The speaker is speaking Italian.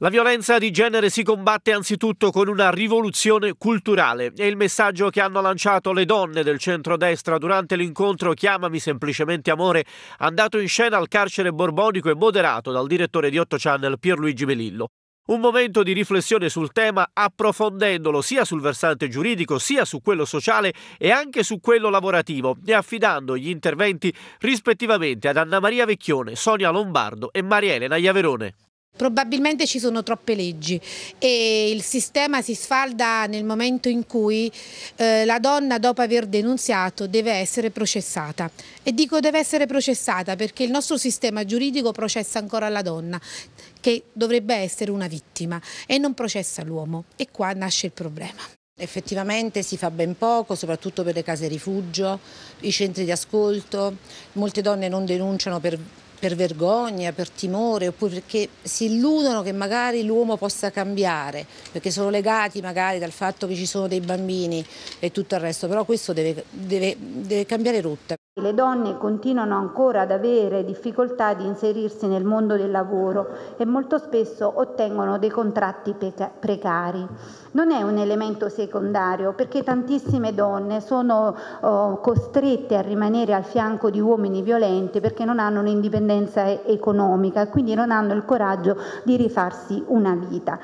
La violenza di genere si combatte anzitutto con una rivoluzione culturale. È il messaggio che hanno lanciato le donne del centrodestra durante l'incontro Chiamami semplicemente amore, andato in scena al carcere borbonico e moderato dal direttore di 8 Channel Pierluigi Melillo. Un momento di riflessione sul tema approfondendolo sia sul versante giuridico sia su quello sociale e anche su quello lavorativo e affidando gli interventi rispettivamente ad Anna Maria Vecchione, Sonia Lombardo e Marielena Iaverone. Probabilmente ci sono troppe leggi e il sistema si sfalda nel momento in cui eh, la donna dopo aver denunziato deve essere processata. E dico deve essere processata perché il nostro sistema giuridico processa ancora la donna che dovrebbe essere una vittima e non processa l'uomo e qua nasce il problema. Effettivamente si fa ben poco, soprattutto per le case rifugio, i centri di ascolto, molte donne non denunciano per per vergogna, per timore, oppure perché si illudono che magari l'uomo possa cambiare, perché sono legati magari dal fatto che ci sono dei bambini e tutto il resto, però questo deve, deve, deve cambiare rotta le donne continuano ancora ad avere difficoltà di inserirsi nel mondo del lavoro e molto spesso ottengono dei contratti precari. Non è un elemento secondario perché tantissime donne sono oh, costrette a rimanere al fianco di uomini violenti perché non hanno un'indipendenza economica e quindi non hanno il coraggio di rifarsi una vita.